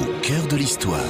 au cœur de l'histoire.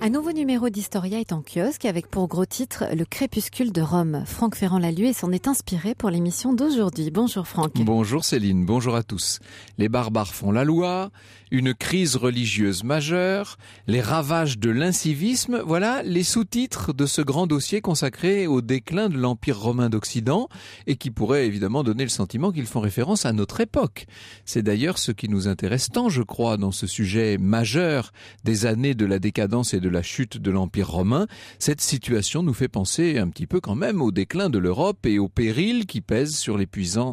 Un nouveau numéro d'Historia est en kiosque avec pour gros titre Le crépuscule de Rome. Franck ferrand l'a lu et s'en est inspiré pour l'émission d'aujourd'hui. Bonjour Franck. Bonjour Céline, bonjour à tous. Les barbares font la loi, une crise religieuse majeure, les ravages de l'incivisme, voilà les sous-titres de ce grand dossier consacré au déclin de l'Empire romain d'Occident et qui pourrait évidemment donner le sentiment qu'ils font référence à notre époque. C'est d'ailleurs ce qui nous intéresse tant, je crois, dans ce sujet majeur des années de la décadence et de la chute de l'Empire romain, cette situation nous fait penser un petit peu quand même au déclin de l'Europe et au péril qui pèse sur les,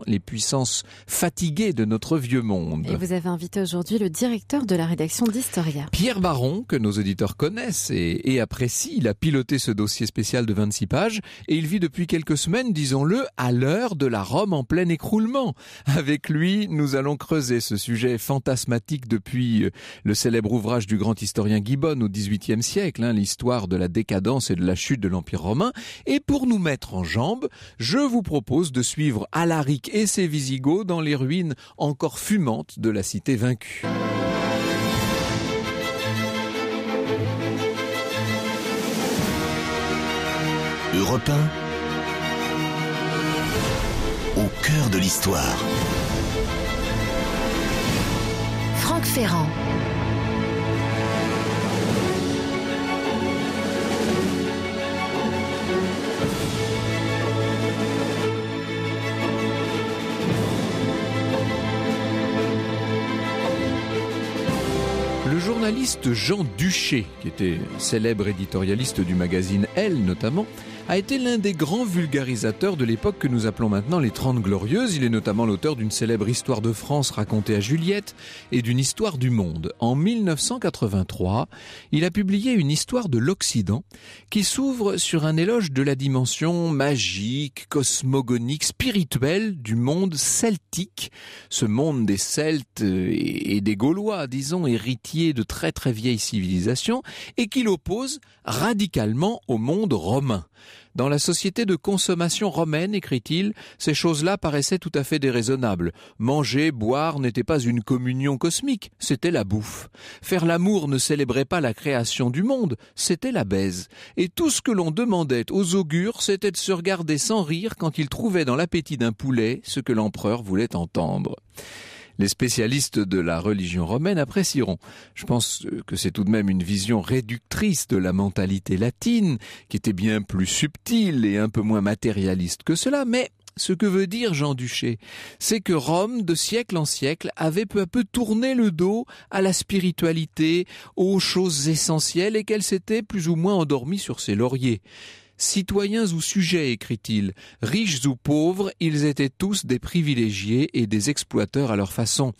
les puissances fatiguées de notre vieux monde. Et vous avez invité aujourd'hui le directeur de la rédaction d'Historia. Pierre Baron, que nos auditeurs connaissent et, et apprécient, il a piloté ce dossier spécial de 26 pages et il vit depuis quelques semaines, disons-le, à l'heure de la Rome en plein écroulement. Avec lui, nous allons creuser ce sujet fantasmatique depuis euh, le célèbre ouvrage du grand historien Gibbon au XVIIIe siècle, hein, l'histoire de la décadence et de la chute de l'Empire romain. Et pour nous mettre en jambe, je vous propose de suivre Alaric et ses Visigoths dans les ruines encore fumantes de la cité vaincue. Europe au cœur de l'histoire. Franck Ferrand. journaliste Jean Duché, qui était célèbre éditorialiste du magazine Elle notamment, a été l'un des grands vulgarisateurs de l'époque que nous appelons maintenant les Trente Glorieuses. Il est notamment l'auteur d'une célèbre histoire de France racontée à Juliette et d'une histoire du monde. En 1983, il a publié une histoire de l'Occident qui s'ouvre sur un éloge de la dimension magique, cosmogonique, spirituelle du monde celtique, ce monde des Celtes et des Gaulois, disons, héritiers de très très vieilles civilisations, et qui l'oppose radicalement au monde romain. Dans la société de consommation romaine, écrit-il, ces choses-là paraissaient tout à fait déraisonnables. Manger, boire n'était pas une communion cosmique, c'était la bouffe. Faire l'amour ne célébrait pas la création du monde, c'était la baise. Et tout ce que l'on demandait aux augures, c'était de se regarder sans rire quand ils trouvaient dans l'appétit d'un poulet ce que l'empereur voulait entendre les spécialistes de la religion romaine apprécieront. Je pense euh, que c'est tout de même une vision réductrice de la mentalité latine, qui était bien plus subtile et un peu moins matérialiste que cela, mais ce que veut dire Jean Duché, c'est que Rome, de siècle en siècle, avait peu à peu tourné le dos à la spiritualité, aux choses essentielles, et qu'elle s'était plus ou moins endormie sur ses lauriers. Citoyens ou sujets, écrit-il, riches ou pauvres, ils étaient tous des privilégiés et des exploiteurs à leur façon.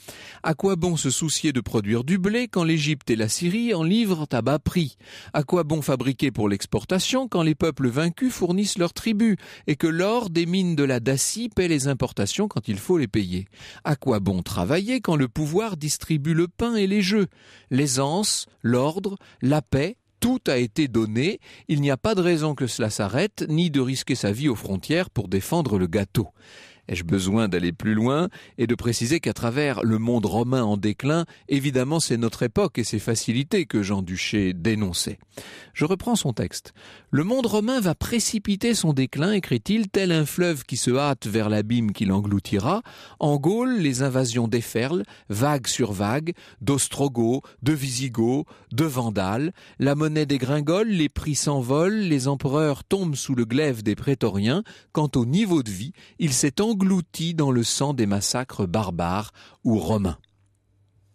À quoi bon se soucier de produire du blé quand l'Égypte et la Syrie en livrent à bas prix À quoi bon fabriquer pour l'exportation quand les peuples vaincus fournissent leurs tribus et que l'or des mines de la Dacie paie les importations quand il faut les payer À quoi bon travailler quand le pouvoir distribue le pain et les jeux L'aisance, l'ordre, la paix, tout a été donné, il n'y a pas de raison que cela s'arrête, ni de risquer sa vie aux frontières pour défendre le gâteau. Ai-je besoin d'aller plus loin et de préciser qu'à travers le monde romain en déclin, évidemment c'est notre époque et ses facilités que Jean Duché dénonçait. Je reprends son texte. Le monde romain va précipiter son déclin, écrit-il, tel un fleuve qui se hâte vers l'abîme qui l'engloutira. En Gaule, les invasions déferlent, vague sur vague, d'Ostrogoths, de Visigoths, de Vandales. La monnaie dégringole, les prix s'envolent, les empereurs tombent sous le glaive des prétoriens. Quant au niveau de vie, il s'étend engloutis dans le sang des massacres barbares ou romains.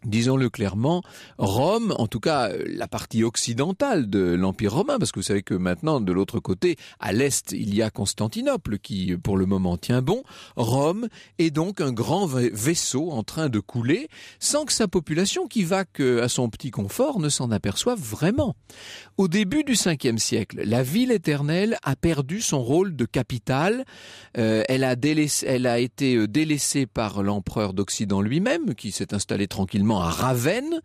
Disons-le clairement, Rome, en tout cas euh, la partie occidentale de l'Empire romain, parce que vous savez que maintenant, de l'autre côté, à l'est, il y a Constantinople qui, pour le moment, tient bon, Rome est donc un grand vaisseau en train de couler, sans que sa population, qui va que à son petit confort, ne s'en aperçoive vraiment. Au début du 5 siècle, la ville éternelle a perdu son rôle de capitale, euh, elle, a elle a été euh, délaissée par l'empereur d'Occident lui-même, qui s'est installé tranquillement à Ravenne,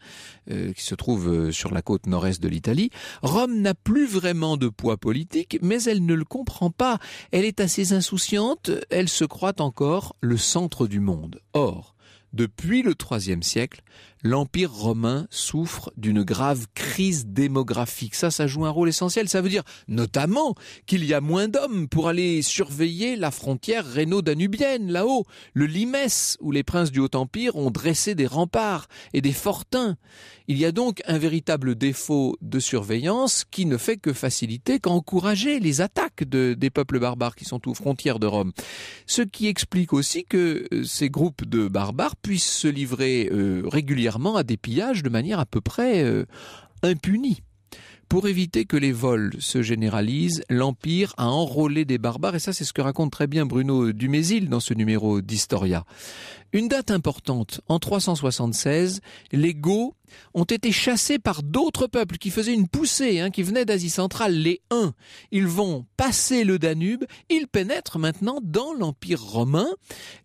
euh, qui se trouve euh, sur la côte nord-est de l'Italie. Rome n'a plus vraiment de poids politique, mais elle ne le comprend pas. Elle est assez insouciante, elle se croit encore le centre du monde. Or, depuis le IIIe siècle, l'Empire romain souffre d'une grave crise démographique. Ça, ça joue un rôle essentiel. Ça veut dire notamment qu'il y a moins d'hommes pour aller surveiller la frontière rhéno-danubienne, là-haut, le Limès, où les princes du Haut-Empire ont dressé des remparts et des fortins. Il y a donc un véritable défaut de surveillance qui ne fait que faciliter, qu'encourager les attaques des peuples barbares qui sont aux frontières de Rome. Ce qui explique aussi que euh, ces groupes de barbares puissent se livrer euh, régulièrement à des pillages de manière à peu près euh, impunie. Pour éviter que les vols se généralisent, l'Empire a enrôlé des barbares, et ça c'est ce que raconte très bien Bruno Dumézil dans ce numéro d'Historia. Une date importante, en 376, les Goths ont été chassés par d'autres peuples qui faisaient une poussée, hein, qui venaient d'Asie centrale, les Huns. Ils vont passer le Danube, ils pénètrent maintenant dans l'Empire romain.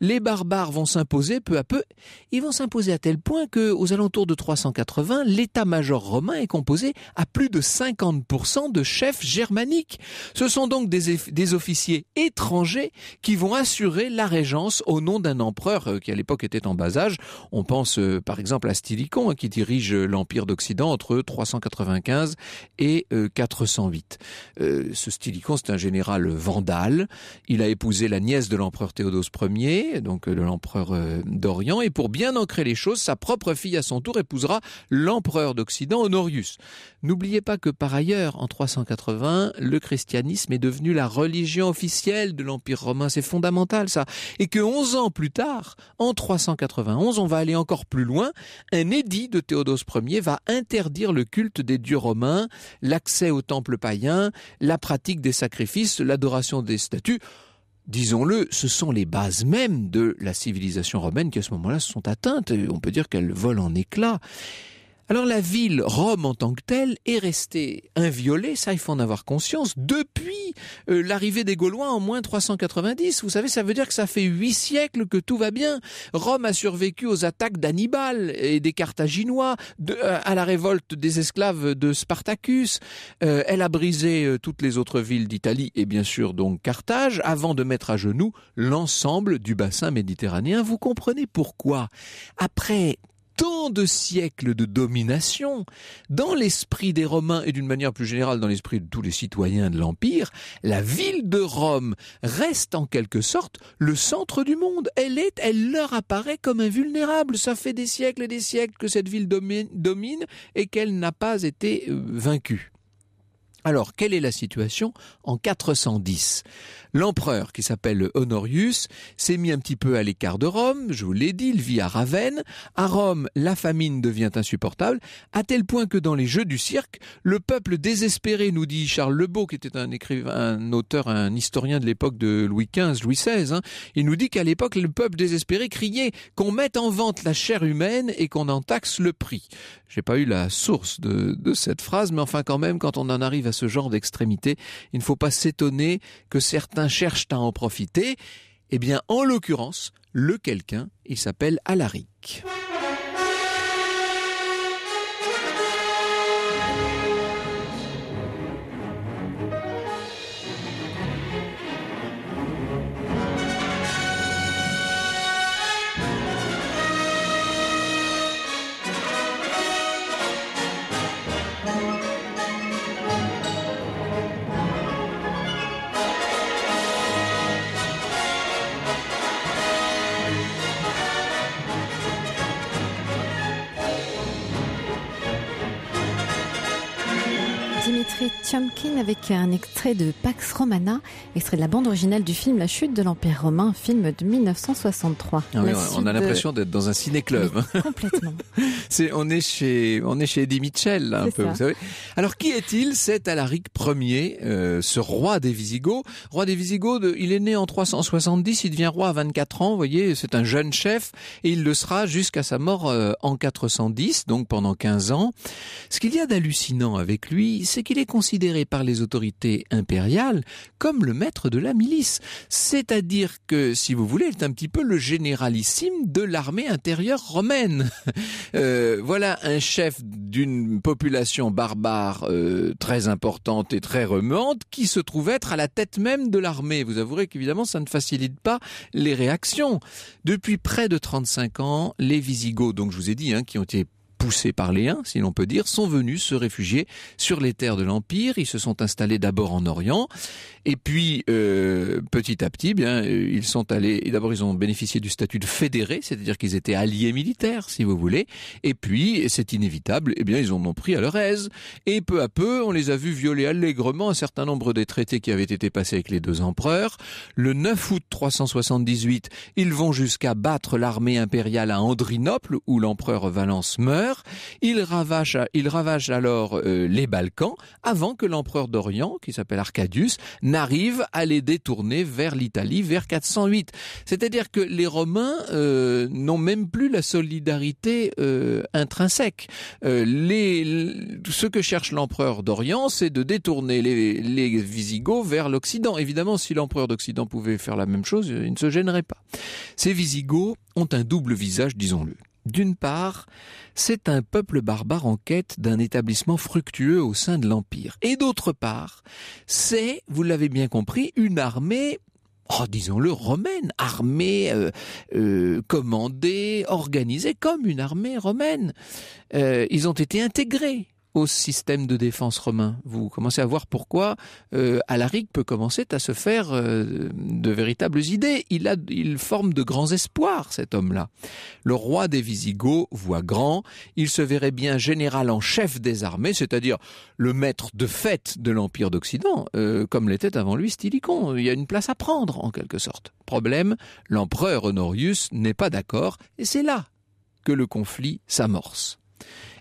Les barbares vont s'imposer peu à peu. Ils vont s'imposer à tel point que, aux alentours de 380, l'état-major romain est composé à plus de 50% de chefs germaniques. Ce sont donc des, officiers étrangers qui vont assurer la régence au nom d'un empereur euh, l'époque était en bas âge. On pense euh, par exemple à Stilicon hein, qui dirige euh, l'Empire d'Occident entre 395 et 408. Euh, ce Stilicon, c'est un général vandale. Il a épousé la nièce de l'empereur Théodose Ier, donc de l'empereur d'Orient, et pour bien ancrer les choses, sa propre fille à son tour épousera l'empereur d'Occident, Honorius. N'oubliez pas que par ailleurs, en 380, le christianisme est devenu la religion officielle de l'Empire romain. C'est fondamental ça. Et que 11 ans plus tard, en en 391, on va aller encore plus loin. Un édit de Théodose Ier va interdire le culte des dieux romains, l'accès au temple païen, la pratique des sacrifices, l'adoration des statues. Disons-le, ce sont les bases mêmes de la civilisation romaine qui à ce moment-là sont atteintes. On peut dire qu'elles volent en éclats. Alors la ville, Rome en tant que telle, est restée inviolée, ça il faut en avoir conscience, depuis euh, l'arrivée des Gaulois en moins 390. Vous savez, ça veut dire que ça fait huit siècles que tout va bien. Rome a survécu aux attaques d'Hannibal et des Carthaginois, euh, à la révolte des esclaves de Spartacus. Euh, elle a brisé toutes les autres villes d'Italie et bien sûr donc Carthage, avant de mettre à genoux l'ensemble du bassin méditerranéen. Vous comprenez pourquoi Après tant de siècles de domination, dans l'esprit des Romains et d'une manière plus générale dans l'esprit de tous les citoyens de l'Empire, la ville de Rome reste en quelque sorte le centre du monde. Elle est, elle leur apparaît comme invulnérable. Ça fait des siècles et des siècles que cette ville domine, domine et qu'elle n'a pas été euh, vaincue. Alors, quelle est la situation en 410 L'empereur, qui s'appelle Honorius, s'est mis un petit peu à l'écart de Rome, je vous l'ai dit, il vit à Ravenne. À Rome, la famine devient insupportable, à tel point que dans les jeux du cirque, le peuple désespéré, nous dit Charles Lebeau, qui était un écrivain, un auteur, un historien de l'époque de Louis XV, Louis XVI, hein, il nous dit qu'à l'époque, le peuple désespéré criait qu'on mette en vente la chair humaine et qu'on en taxe le prix. J'ai pas eu la source de, de cette phrase, mais enfin quand même, quand on en arrive à ce genre d'extrémité, il ne faut pas s'étonner que certains cherchent à en profiter. Eh bien, en l'occurrence, le quelqu'un, il s'appelle Alaric. Tiomkin avec un extrait de Pax Romana, extrait de la bande originale du film La chute de l'Empire romain, film de 1963. Ah on a l'impression d'être dans un ciné-club. complètement. c'est, on, est chez, on est chez Eddie Mitchell, un peu, vous savez. Alors, qui est-il C'est Alaric Ier, euh, ce roi des Visigoths. Roi des Visigoths, il est né en 370, il devient roi à 24 ans, vous voyez, c'est un jeune chef, et il le sera jusqu'à sa mort euh, en 410, donc pendant 15 ans. Ce qu'il y a d'hallucinant avec lui, c'est qu'il est considéré par les autorités impériales comme le maître de la milice. C'est-à-dire que, si vous voulez, il est un petit peu le généralissime de l'armée intérieure romaine. Euh, voilà un chef d'une population barbare euh, très importante et très remuante qui se trouve être à la tête même de l'armée. Vous avouerez qu'évidemment, ça ne facilite pas les réactions. Depuis près de 35 ans, les Visigoths, donc je vous ai dit, hein, qui ont été poussés par les uns, si l'on peut dire, sont venus se réfugier sur les terres de l'Empire. Ils se sont installés d'abord en Orient, et puis euh, petit à petit, bien, euh, ils sont allés. D'abord, ils ont bénéficié du statut de fédérés, c'est-à-dire qu'ils étaient alliés militaires, si vous voulez. Et puis, c'est inévitable, eh bien, ils en ont pris à leur aise. Et peu à peu, on les a vus violer allègrement un certain nombre des traités qui avaient été passés avec les deux empereurs. Le 9 août 378, ils vont jusqu'à battre l'armée impériale à Andrinople, où l'empereur Valence meurt. Il ravage, il ravage alors euh, les Balkans avant que l'empereur d'Orient, qui s'appelle Arcadius, n'arrive à les détourner vers l'Italie, vers 408. C'est-à-dire que les Romains euh, n'ont même plus la solidarité euh, intrinsèque. les, ce que cherche l'empereur d'Orient, c'est de détourner les, les Visigoths vers l'Occident. Évidemment, si l'empereur d'Occident pouvait faire la même chose, il ne se gênerait pas. Ces Visigoths ont un double visage, disons-le. D'une part, c'est un peuple barbare en quête d'un établissement fructueux au sein de l'Empire. Et d'autre part, c'est, vous l'avez bien compris, une armée oh, disons-le, romaine, armée euh, euh, commandée, organisée comme une armée romaine. Euh, ils ont été intégrés au système de défense romain. Vous commencez à voir pourquoi euh, Alaric peut commencer à se faire euh, de véritables idées. Il, forme de grands espoirs, cet homme-là. Le roi des Visigoths voit grand, il se verrait bien général en chef des armées, c'est-à-dire le maître de fête de l'Empire d'Occident, euh, comme l'était avant lui Stilicon. Il y a une place à prendre, en quelque sorte. Problème, l'empereur Honorius n'est pas d'accord, et c'est là que le conflit s'amorce.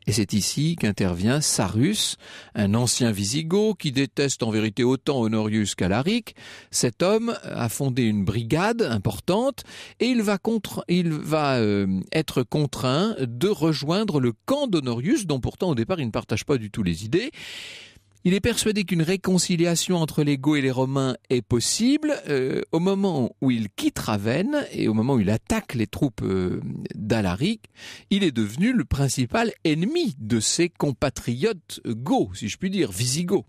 Et c'est ici qu'intervient Sarus, un ancien Visigoth qui déteste en vérité autant Honorius qu'Alaric. Cet homme a fondé une brigade importante et il va, euh, être contraint de rejoindre le camp d'Honorius, dont pourtant au départ il ne partage pas du tout les idées. Il est persuadé qu'une réconciliation entre les Goths et les Romains est possible. Euh, au moment où il quitte Ravenne et au moment où il attaque les troupes euh, d'Alaric, il est devenu le principal ennemi de ses compatriotes Goths, si je puis dire, visigoths.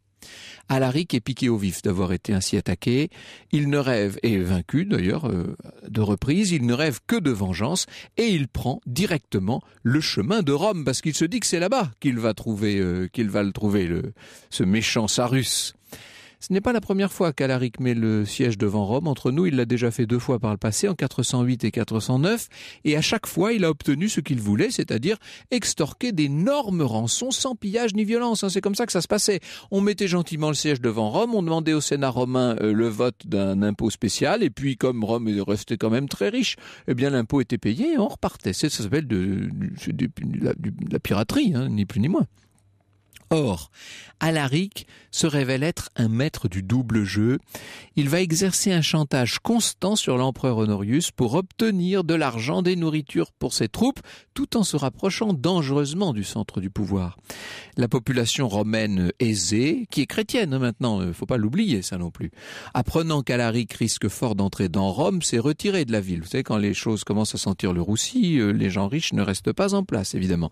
Alaric est piqué au vif d'avoir été ainsi attaqué. Il ne rêve, et vaincu d'ailleurs euh, de reprise il ne rêve que de vengeance et il prend directement le chemin de Rome parce qu'il se dit que c'est là-bas qu'il va trouver, euh, qu'il va le trouver, le, ce méchant Sarus. Ce n'est pas la première fois qu'Alaric met le siège devant Rome entre nous. Il l'a déjà fait deux fois par le passé, en 408 et 409. Et à chaque fois, il a obtenu ce qu'il voulait, c'est-à-dire extorquer d'énormes rançons sans pillage ni violence. Hein. C'est comme ça que ça se passait. On mettait gentiment le siège devant Rome, on demandait au Sénat romain euh, le vote d'un impôt spécial. Et puis, comme Rome restait quand même très riche, eh bien, l'impôt était payé et on repartait. Ça s'appelle de, la piraterie, hein, ni plus ni moins. Or, Alaric se révèle être un maître du double jeu. Il va exercer un chantage constant sur l'empereur Honorius pour obtenir de l'argent, des nourritures pour ses troupes, tout en se rapprochant dangereusement du centre du pouvoir. La population romaine aisée, qui est chrétienne maintenant, ne euh, faut pas l'oublier ça non plus, apprenant qu'Alaric risque fort d'entrer dans Rome, s'est retiré de la ville. Vous savez, quand les choses commencent à sentir le roussi, euh, les gens riches ne restent pas en place, évidemment.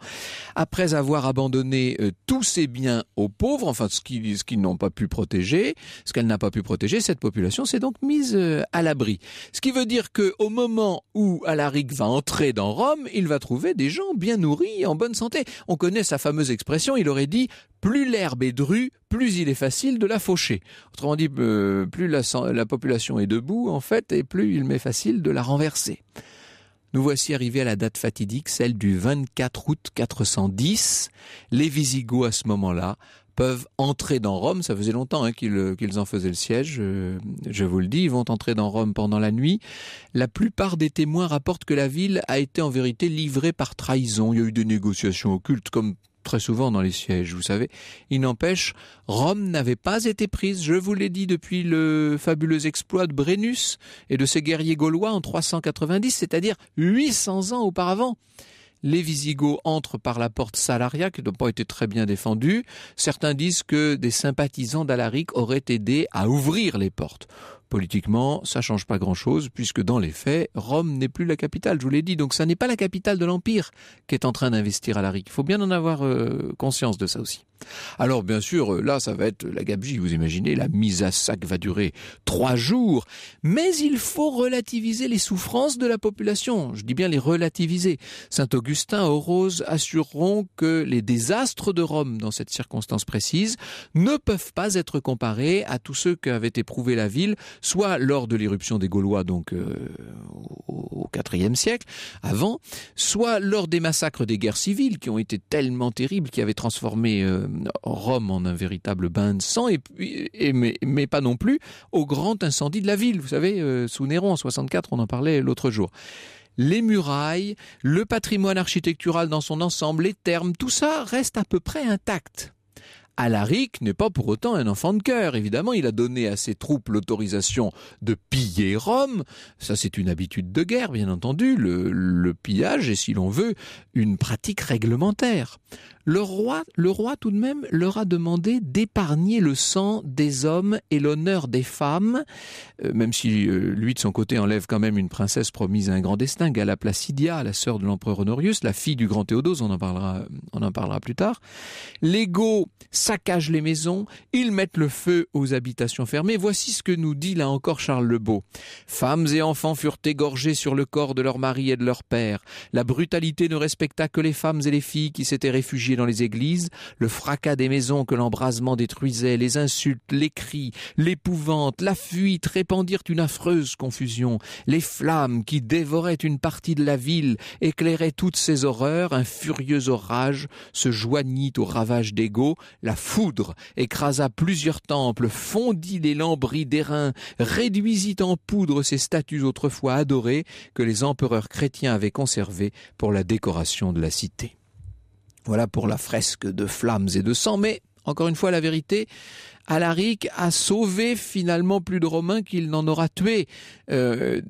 Après avoir abandonné euh, tous ses bien, aux pauvres, enfin ce qu'ils n'ont pas pu protéger, ce qu'elle n'a pas pu protéger, cette population s'est donc mise euh, à l'abri. Ce qui veut dire qu'au moment où Alaric va entrer dans Rome, il va trouver des gens bien nourris, en bonne santé. On connaît sa fameuse expression, il aurait dit plus l'herbe est drue, plus il est facile de la faucher. Autrement dit, euh, plus la population est debout, en fait, et plus il m'est facile de la renverser. Nous voici arrivés à la date fatidique, celle du 24 août 410. Les Visigoths à ce moment-là peuvent entrer dans Rome. Ça faisait longtemps hein, euh, qu'ils en faisaient le siège, je, euh, je, vous le dis. Ils vont entrer dans Rome pendant la nuit. La plupart des témoins rapportent que la ville a été en vérité livrée par trahison. Il y a eu des négociations occultes, comme très souvent dans les sièges, vous savez. Il n'empêche, Rome n'avait pas été prise, je vous l'ai dit, depuis le fabuleux exploit de Brennus et de ses guerriers gaulois en 390, c'est-à-dire 800 ans auparavant. Les Visigoths entrent par la porte Salaria, qui n'a pas été très bien défendue. Certains disent que des sympathisants d'Alaric auraient aidé à ouvrir les portes. Politiquement, ça change pas grand-chose puisque dans les faits, Rome n'est plus la capitale, je vous l'ai dit. Donc ça n'est pas la capitale de l'Empire qui est en train d'investir à la RIC. Il faut bien en avoir euh, conscience de ça aussi. Alors bien sûr, euh, là, ça va être la gabegie, vous imaginez, la mise à sac va durer trois jours. Mais il faut relativiser les souffrances de la population. Je dis bien les relativiser. Saint Augustin, Rose assureront que les désastres de Rome dans cette circonstance précise ne peuvent pas être comparés à tous ceux qu'avait éprouvé la ville soit lors de l'éruption des Gaulois, donc euh, au IVe siècle, avant, soit lors des massacres des guerres civiles qui ont été tellement terribles, qui avaient transformé euh, Rome en un véritable bain de sang, et, mais, pas non plus au grand incendie de la ville. Vous savez, euh, sous Néron en 64, on en parlait l'autre jour les murailles, le patrimoine architectural dans son ensemble, les termes, tout ça reste à peu près intact. Alaric n'est pas pour autant un enfant de cœur. Évidemment, il a donné à ses troupes l'autorisation de piller Rome. Ça, c'est une habitude de guerre, bien entendu. Le, pillage est, si l'on veut, une pratique réglementaire. Le roi, le roi tout de même leur a demandé d'épargner le sang des hommes et l'honneur des femmes, euh, même si euh, lui de son côté enlève quand même une princesse promise à un grand destin, Gala Placidia, la sœur de l'empereur Honorius, la fille du grand Théodose, on en parlera, on en parlera plus tard. Les saccage saccagent les maisons, ils mettent le feu aux habitations fermées. Voici ce que nous dit là encore Charles le Beau. Femmes et enfants furent égorgés sur le corps de leurs maris et de leurs pères. La brutalité ne respecta que les femmes et les filles qui s'étaient réfugiées dans les églises, le fracas des maisons que l'embrasement détruisait, les insultes, les cris, l'épouvante, la fuite répandirent une affreuse confusion. Les flammes qui dévoraient une partie de la ville éclairaient toutes ces horreurs, un furieux orage se joignit au ravage d'Ego, la foudre écrasa plusieurs temples, fondit les lambris d'airain, réduisit en poudre ces statues autrefois adorées que les empereurs chrétiens avaient conservées pour la décoration de la cité. Voilà pour la fresque de flammes et de sang, mais encore une fois, la vérité, Alaric a sauvé finalement plus de Romains qu'il n'en aura tué. Euh,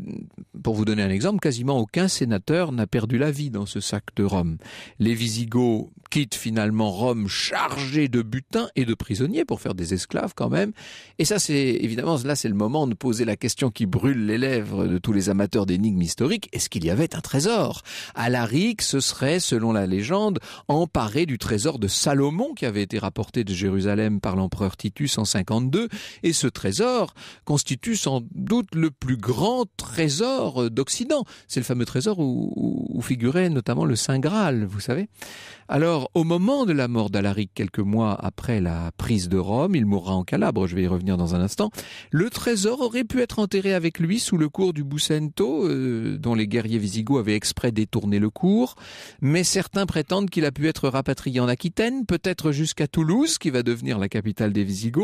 pour vous donner un exemple, quasiment aucun sénateur n'a perdu la vie dans ce sac de Rome. Les Visigoths quittent finalement Rome chargés de butins et de prisonniers pour faire des esclaves quand même. Et ça, c'est évidemment, là, c'est le moment de poser la question qui brûle les lèvres de tous les amateurs d'énigmes historiques. Est-ce qu'il y avait un trésor Alaric ce serait, selon la légende, emparé du trésor de Salomon qui avait été rapporté de Jérusalem par l'empereur Titus 152 et ce trésor constitue sans doute le plus grand trésor euh, d'Occident. C'est le fameux trésor où, figurait notamment le Saint Graal, vous savez. Alors, au moment de la mort d'Alaric, quelques mois après la prise de Rome, il mourra en Calabre, je vais y revenir dans un instant, le trésor aurait pu être enterré avec lui sous le cours du Bucento, euh, dont les guerriers visigoths avaient exprès détourné le cours, mais certains prétendent qu'il a pu être rapatrié en Aquitaine, peut-être jusqu'à Toulouse, qui va devenir la capitale des Visigoths,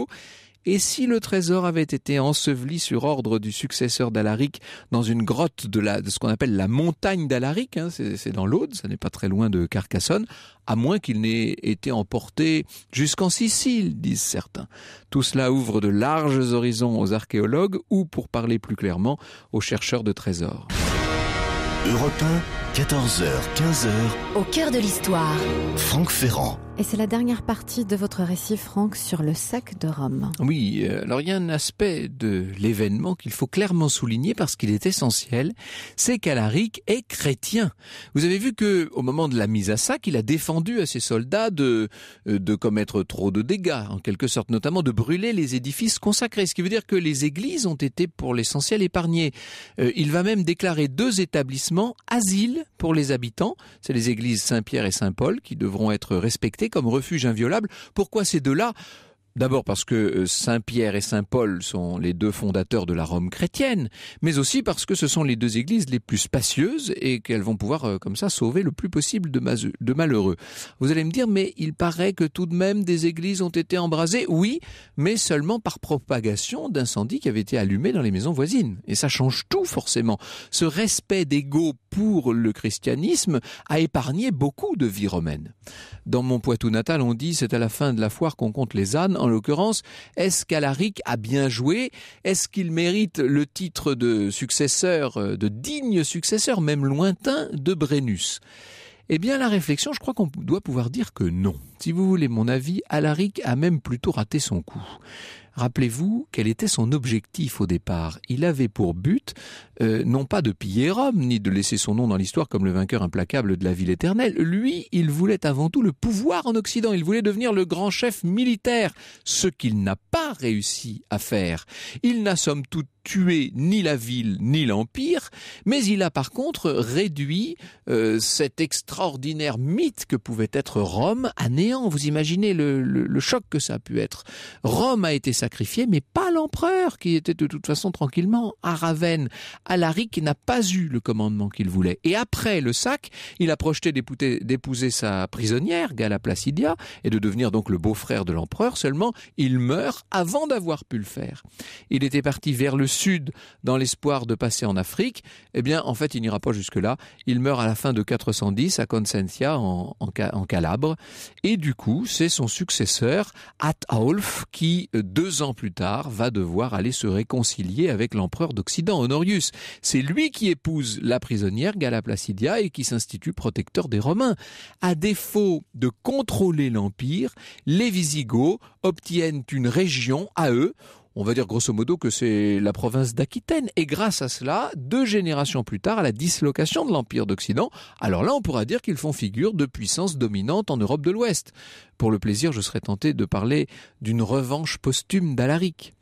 et si le trésor avait été enseveli sur ordre du successeur d'Alaric dans une grotte de, la, de ce qu'on appelle la montagne d'Alaric, hein, c'est dans l'Aude, ça n'est pas très loin de Carcassonne, à moins qu'il n'ait été emporté jusqu'en Sicile, disent certains. Tout cela ouvre de larges horizons aux archéologues ou, pour parler plus clairement, aux chercheurs de trésors. Europe 1, 14h, 15h. Au cœur de l'histoire. Franck Ferrand. Et c'est la dernière partie de votre récit, Franck, sur le sac de Rome. Oui, euh, alors il y a un aspect de l'événement qu'il faut clairement souligner parce qu'il est essentiel, c'est qu'Alaric est chrétien. Vous avez vu que au moment de la mise à sac, il a défendu à ses soldats de euh, de commettre trop de dégâts, en quelque sorte, notamment de brûler les édifices consacrés, ce qui veut dire que les églises ont été pour l'essentiel épargnées. Euh, il va même déclarer deux établissements asile pour les habitants, c'est les églises Saint-Pierre et Saint-Paul qui devront être respectées comme refuge inviolable. Pourquoi ces deux-là D'abord parce que euh, Saint Pierre et Saint Paul sont les deux fondateurs de la Rome chrétienne, mais aussi parce que ce sont les deux églises les plus spacieuses et qu'elles vont pouvoir euh, comme ça sauver le plus possible de, malheureux. Vous allez me dire, mais il paraît que tout de même des églises ont été embrasées, oui, mais seulement par propagation d'incendies qui avaient été allumés dans les maisons voisines. Et ça change tout forcément. Ce respect d'égo pour le christianisme a épargné beaucoup de vies romaines. Dans mon Poitou natal, on dit c'est à la fin de la foire qu'on compte les ânes en l'occurrence, est-ce qu'Alaric a bien joué Est-ce qu'il mérite le titre de successeur, euh, de digne successeur, même lointain, de Brennus eh bien, la réflexion, je crois qu'on doit pouvoir dire que non. Si vous voulez mon avis, Alaric a même plutôt raté son coup. Rappelez-vous quel était son objectif au départ. Il avait pour but euh, non pas de piller Rome, ni de laisser son nom dans l'histoire comme le vainqueur implacable de la ville éternelle. Lui, il voulait avant tout le pouvoir en Occident. Il voulait devenir le grand chef militaire, ce qu'il n'a pas réussi à faire. Il n'a somme tué ni la ville ni l'Empire, mais il a par contre réduit euh, cet extraordinaire mythe que pouvait être Rome à néant. Vous imaginez le, le choc que ça a pu être. Rome a été sacrifiée, mais pas l'empereur, qui était de toute façon tranquillement à Ravenne. Alaric n'a pas eu le commandement qu'il voulait. Et après le sac, il a projeté d'épouser sa prisonnière, Gala Placidia, et de devenir donc le beau-frère de l'empereur, seulement il meurt avant d'avoir pu le faire. Il était parti vers le sud dans l'espoir de passer en Afrique, eh bien, en fait, il n'ira pas jusque-là. Il meurt à la fin de 410 à Consentia, en, Calabre. Et du coup, c'est son successeur, Ataulf, qui, euh, deux ans plus tard, va devoir aller se réconcilier avec l'empereur d'Occident, Honorius. C'est lui qui épouse la prisonnière Gala Placidia et qui s'institue protecteur des Romains. À défaut de contrôler l'Empire, les Visigoths obtiennent une région à eux on va dire grosso modo que c'est la province d'Aquitaine. Et grâce à cela, deux générations plus tard, à la dislocation de l'Empire d'Occident, alors là on pourra dire qu'ils font figure de puissance dominante en Europe de l'Ouest. Pour le plaisir, je serais tenté de parler d'une revanche posthume d'Alaric.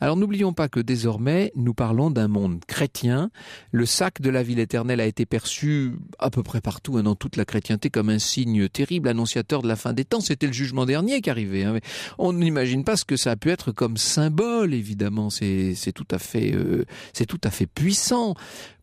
Alors n'oublions pas que désormais nous parlons d'un monde chrétien. Le sac de la ville éternelle a été perçu à peu près partout hein, dans toute la chrétienté comme un signe terrible, annonciateur de la fin des temps. C'était le jugement dernier qui arrivait. Hein. On n'imagine pas ce que ça a pu être comme symbole. Évidemment, c'est tout à fait, euh, c'est tout à fait puissant.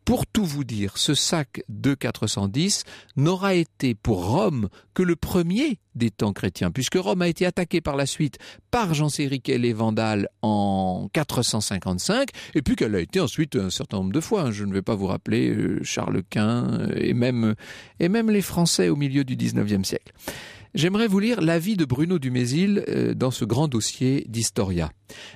Pour tout vous dire, ce sac de 410 n'aura été pour Rome que le premier des temps chrétiens, puisque Rome a été attaquée par la suite par jean et les Vandales en 455, et puis qu'elle a été ensuite un certain nombre de fois. Hein. Je ne vais pas vous rappeler euh, Charles Quint et même, et même les Français au milieu du 19e siècle. J'aimerais vous lire l'avis de Bruno Dumézil euh, dans ce grand dossier d'Historia.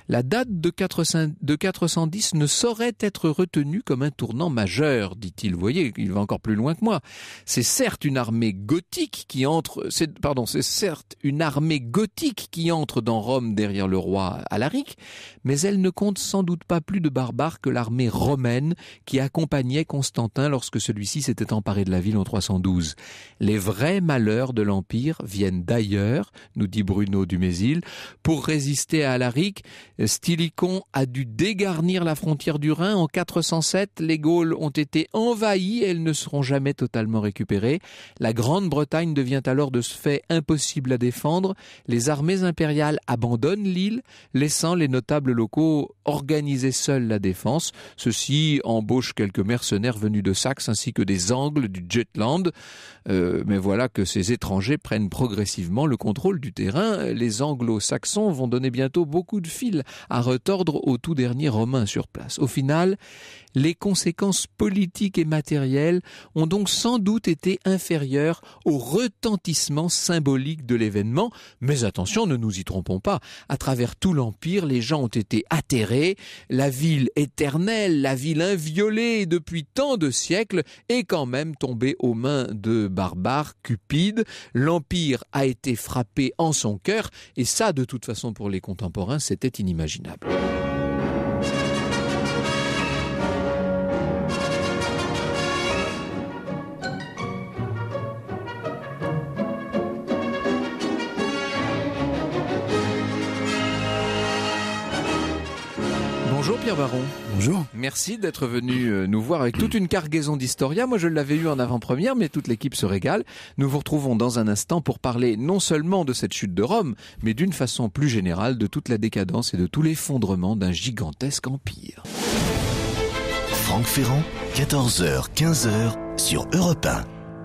La date de, 410 ne saurait être retenue comme un tournant majeur, dit-il. Vous voyez, il va encore plus loin que moi. C'est certes une armée gothique qui entre, c'est, pardon, c'est certes une armée gothique qui entre dans Rome derrière le roi Alaric, mais elle ne compte sans doute pas plus de barbares que l'armée romaine qui accompagnait Constantin lorsque celui-ci s'était emparé de la ville en 312. Les vrais malheurs de l'Empire viennent d'ailleurs, nous dit Bruno Dumézil. Pour résister à Alaric, Stilicon a dû dégarnir la frontière du Rhin. En 407, les Gaules ont été envahies et elles ne seront jamais totalement récupérées. La Grande-Bretagne devient alors de ce fait impossible à défendre. Les armées impériales abandonnent l'île, laissant les notables locaux organiser seuls la défense. Ceux-ci embauchent quelques mercenaires venus de Saxe ainsi que des Angles du Jutland. Euh, mais voilà que ces étrangers prennent progressivement le contrôle du terrain, les anglo-saxons vont donner bientôt beaucoup de fil à retordre aux tout derniers romains sur place. Au final, les conséquences politiques et matérielles ont donc sans doute été inférieures au retentissement symbolique de l'événement, mais attention, ne nous y trompons pas, à travers tout l'Empire, les gens ont été atterrés, la ville éternelle, la ville inviolée depuis tant de siècles est quand même tombée aux mains de barbares cupides, l'Empire a été frappé en son cœur, et ça, de toute façon, pour les contemporains, c'était inimaginable. Baron. Bonjour. Merci d'être venu euh, nous voir avec toute une cargaison d'Historia. Moi, je l'avais eu en avant-première, mais toute l'équipe se régale. Nous vous retrouvons dans un instant pour parler non seulement de cette chute de Rome, mais d'une façon plus générale de toute la décadence et de tout l'effondrement d'un gigantesque empire. Franck Ferrand, 14h, 15h sur Europe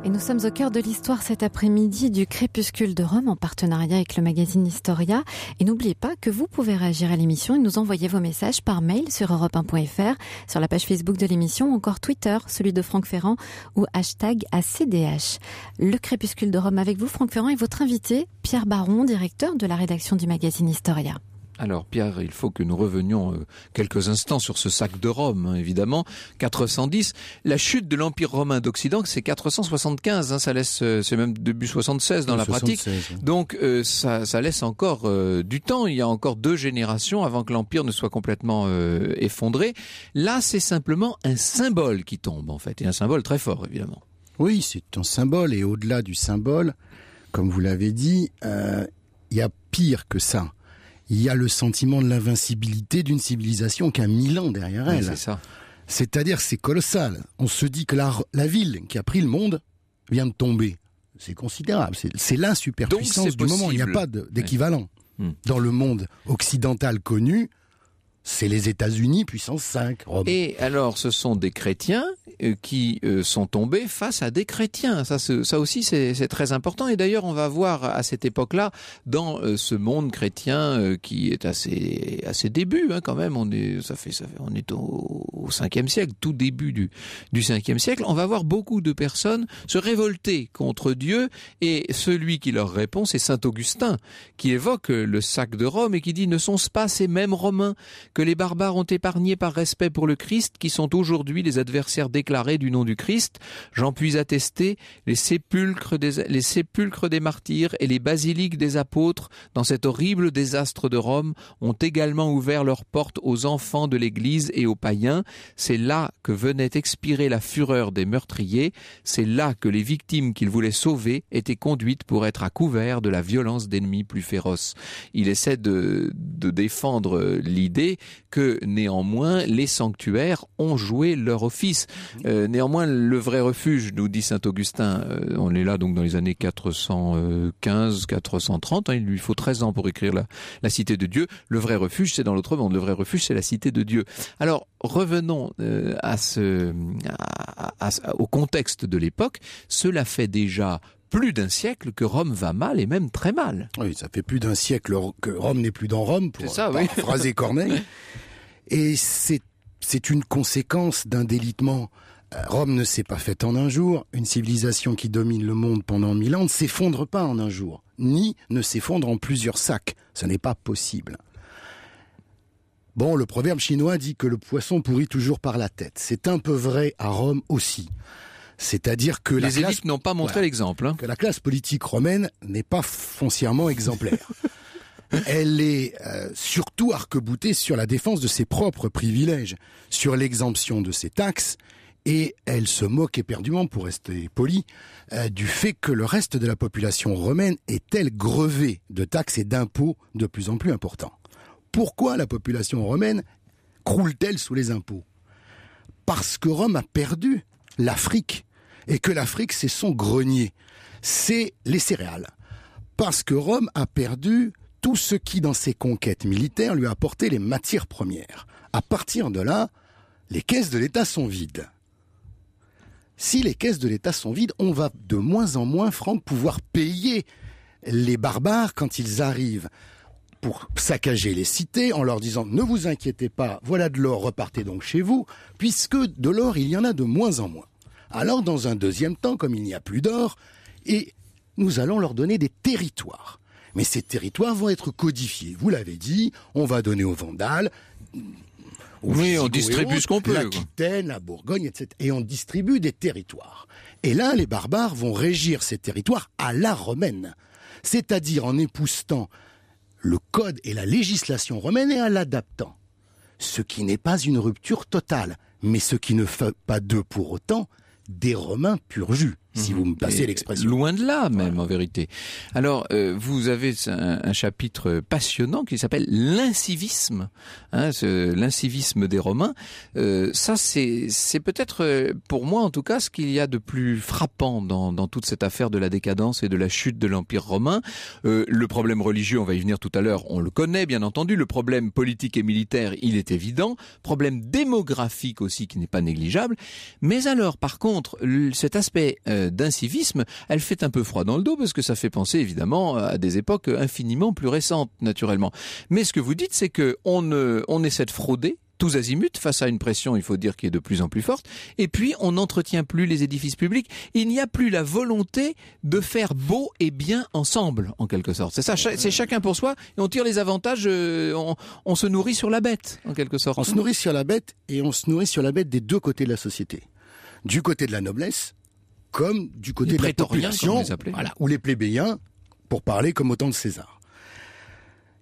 et nous sommes au cœur de l'histoire cet après-midi du Crépuscule de Rome en partenariat avec le magazine Historia. Et n'oubliez pas que vous pouvez réagir à l'émission et nous envoyer vos messages par mail sur europe1.fr, sur la page Facebook de l'émission, ou encore Twitter, celui de Franck Ferrand ou hashtag ACDH. Le Crépuscule de Rome avec vous, Franck Ferrand, et votre invité, Pierre Baron, directeur de la rédaction du magazine Historia. Alors Pierre, il faut que nous revenions euh, quelques instants sur ce sac de Rome, hein, évidemment. 410, la chute de l'Empire romain d'Occident, c'est 475, hein, ça laisse, euh, c'est même début 76 dans la pratique. Donc euh, ça, laisse encore du temps, il y a encore deux générations avant que l'Empire ne soit complètement effondré. Là, c'est simplement un symbole qui tombe, en fait, et un symbole très fort, évidemment. Oui, c'est un symbole, et au-delà du symbole, comme vous l'avez dit, il y a pire que ça il y a le sentiment de l'invincibilité d'une civilisation qui a mille ans derrière elle. c'est ça. C'est-à-dire, c'est colossal. On se dit que la, ville qui a pris le monde vient de tomber. C'est considérable. C'est la du moment. Il n'y a pas d'équivalent. Hmm. Dans le monde occidental connu, c'est les États-Unis puissance 5. Et alors, ce sont des chrétiens euh, qui euh, sont tombés face à des chrétiens. Ça, ça aussi, c'est très important. Et d'ailleurs, on va voir à cette époque-là, dans euh, ce monde chrétien qui est assez à ses débuts, hein, quand même, on est, ça fait, on est au, 5e siècle, tout début du, du 5e siècle, on va voir beaucoup de personnes se révolter contre Dieu. Et celui qui leur répond, c'est saint Augustin, qui évoque le sac de Rome et qui dit, ne sont-ce pas ces mêmes Romains que les barbares ont épargné par respect pour le Christ, qui sont aujourd'hui les adversaires déclarés du nom du Christ. J'en puis attester les sépulcres, des, les des martyrs et les basiliques des apôtres, dans cet horrible désastre de Rome, ont également ouvert leurs portes aux enfants de l'Église et aux païens. C'est là que venait expirer la fureur des meurtriers, c'est là que les victimes qu'ils voulaient sauver étaient conduites pour être à couvert de la violence d'ennemis plus féroces. Il essaie de, de défendre euh, l'idée que néanmoins les sanctuaires ont joué leur office. Mhm. Euh, néanmoins, le vrai refuge, nous dit saint Augustin, euh, on est là donc dans les années 415, 430, hein, il lui faut 13 ans pour écrire la, cité de Dieu. Le vrai refuge, c'est dans l'autre monde. Le vrai refuge, c'est la cité de Dieu. Alors, revenons euh, à ce, au contexte de l'époque. Cela fait déjà plus d'un siècle que Rome va mal et même très mal. Oui, ça fait plus d'un siècle que Rome n'est plus dans Rome, pour ça, Corneille. Et c'est, c'est une conséquence d'un délitement. Euh, Rome ne s'est pas faite en un jour. Une civilisation qui domine le monde pendant mille ans ne s'effondre pas en un jour, ni ne s'effondre en plusieurs sacs. Ce n'est pas possible. Bon, le proverbe chinois dit que le poisson pourrit toujours par la tête. C'est un peu vrai à Rome aussi. C'est-à-dire que les élites n'ont pas montré l'exemple. Hein. Que la classe politique romaine n'est pas foncièrement exemplaire. Elle est euh, surtout arc-boutée sur la défense de ses propres privilèges, sur l'exemption de ses taxes, et elle se moque éperdument, pour rester poli, euh, du fait que le reste de la population romaine est-elle grevée de taxes et d'impôts de plus en plus importants. Pourquoi la population romaine croule-t-elle sous les impôts Parce que Rome a perdu l'Afrique et que l'Afrique, c'est son grenier. C'est les céréales. Parce que Rome a perdu tout ce qui, dans ses conquêtes militaires, lui a apporté les matières premières. À partir de là, les caisses de l'État sont vides. Si les caisses de l'État sont vides, on va de moins en moins, Franck, pouvoir payer les barbares quand ils arrivent pour saccager les cités en leur disant ne vous inquiétez pas, voilà de l'or, repartez donc chez vous, puisque de l'or, il y en a de moins en moins. Alors, dans un deuxième temps, comme il n'y a plus d'or, et nous allons leur donner des territoires. Mais ces territoires vont être codifiés. Vous l'avez dit, on va donner aux Vandales, oui, on distribue ce qu'on peut. L'Aquitaine, la Bourgogne, etc. Et on distribue des territoires. Et là, les barbares vont régir ces territoires à la romaine. C'est-à-dire en époustant le code et la législation romaine est en l'adaptant. Ce qui n'est pas une rupture totale, mais ce qui ne fait pas d'eux pour autant des Romains pur si mhm. vous me passez l'expression. Loin de là, même, en vérité. Alors, euh, vous avez un, chapitre passionnant qui s'appelle l'incivisme, hein, l'incivisme des Romains. Euh, ça, c'est peut-être, euh, pour moi en tout cas, ce qu'il y a de plus frappant dans, dans, toute cette affaire de la décadence et de la chute de l'Empire romain. le problème religieux, on va y venir tout à l'heure, on le connaît, bien entendu. Le problème politique et militaire, il est évident. Problème démographique aussi, qui n'est pas négligeable. Mais alors, par contre, cet aspect d'incivisme, elle fait un peu froid dans le dos parce que ça fait penser évidemment à des époques infiniment plus récentes, naturellement. Mais ce que vous dites, c'est que on, on essaie de frauder tous azimuts face à une pression, il faut dire, qui est de plus en plus forte. Et puis, on n'entretient plus les édifices publics. Il n'y a plus la volonté de faire beau et bien ensemble, en quelque sorte. C'est ça, c'est chacun pour soi. Et on tire les avantages, euh, on se nourrit sur la bête, en quelque sorte. On se nourrit sur la bête et on se nourrit sur la bête des deux côtés de la société. Du côté de la noblesse, comme du côté de la population, ou les plébéiens, pour parler comme autant de César.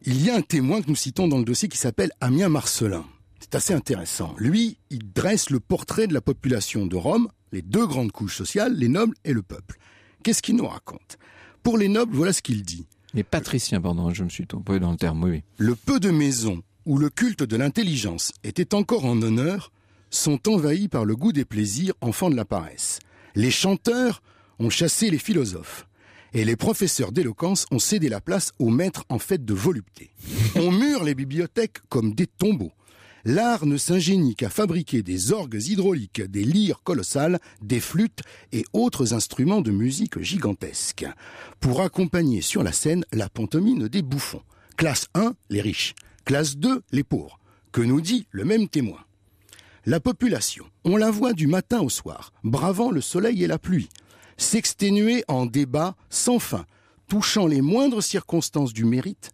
Il y a un témoin que nous citons dans le dossier qui s'appelle Amien Marcellin. C'est assez intéressant. Lui, il dresse le portrait de la population de Rome, les deux grandes couches sociales, les nobles et le peuple. Qu'est-ce qu'il nous raconte Pour les nobles, voilà ce qu'il dit. Les patriciens, pardon, je me suis trompé dans le terme, oui. Le peu de maisons où le culte de l'intelligence était encore en honneur sont envahis par le goût des plaisirs enfants de la paresse. Les chanteurs ont chassé les philosophes. Et les professeurs d'éloquence ont cédé la place aux maîtres en fait de volupté. On mure les bibliothèques comme des tombeaux. L'art ne s'ingénie qu'à fabriquer des orgues hydrauliques, des lyres colossales, des flûtes et autres instruments de musique gigantesques, pour accompagner sur la scène la pantomime des bouffons. Classe 1, les riches. Classe 2, les pauvres. Que nous dit le même témoin la population, on la voit du matin au soir, bravant le soleil et la pluie, s'exténuer en débats sans fin, touchant les moindres circonstances du mérite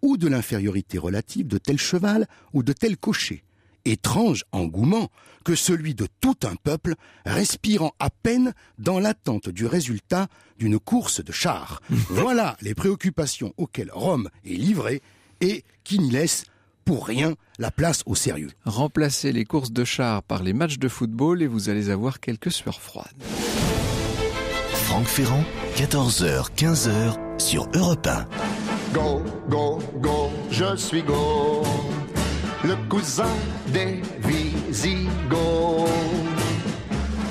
ou de l'infériorité relative de tel cheval ou de tel cocher. Étrange engouement que celui de tout un peuple respirant à peine dans l'attente du résultat d'une course de chars. voilà les préoccupations auxquelles Rome est livrée et qui n'y laissent pour rien la place au sérieux. Remplacez les courses de chars par les matchs de football et vous allez avoir quelques sueurs froides. Franck Ferrand, 14h, 15h sur Europe 1. Go, go, go, je suis go, le cousin des Visigoths.